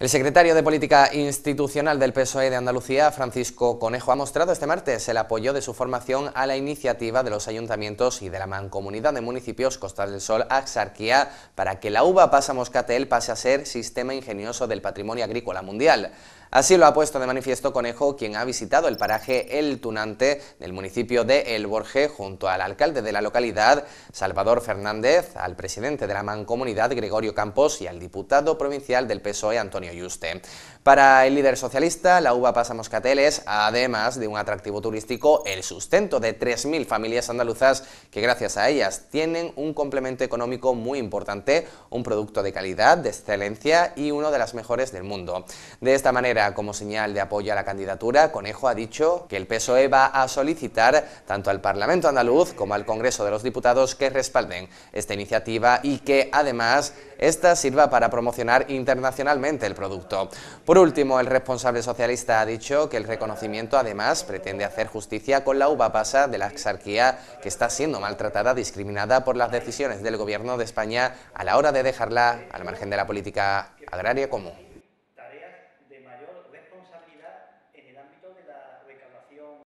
El secretario de Política Institucional del PSOE de Andalucía, Francisco Conejo, ha mostrado este martes el apoyo de su formación a la iniciativa de los ayuntamientos y de la mancomunidad de municipios Costa del Sol, Axarquía, para que la uva pasa moscatel pase a ser sistema ingenioso del patrimonio agrícola mundial. Así lo ha puesto de manifiesto Conejo, quien ha visitado el paraje El Tunante del municipio de El Borje junto al alcalde de la localidad, Salvador Fernández, al presidente de la mancomunidad, Gregorio Campos, y al diputado provincial del PSOE, Antonio Yuste. Para el líder socialista, la uva pasa Moscateles, además de un atractivo turístico, el sustento de 3.000 familias andaluzas que gracias a ellas tienen un complemento económico muy importante, un producto de calidad, de excelencia y uno de las mejores del mundo. De esta manera, como señal de apoyo a la candidatura, Conejo ha dicho que el PSOE va a solicitar tanto al Parlamento andaluz como al Congreso de los Diputados que respalden esta iniciativa y que además esta sirva para promocionar internacionalmente el producto. Por último, el responsable socialista ha dicho que el reconocimiento además pretende hacer justicia con la uva pasa de la exarquía que está siendo maltratada, discriminada por las decisiones del gobierno de España a la hora de dejarla al margen de la política agraria común.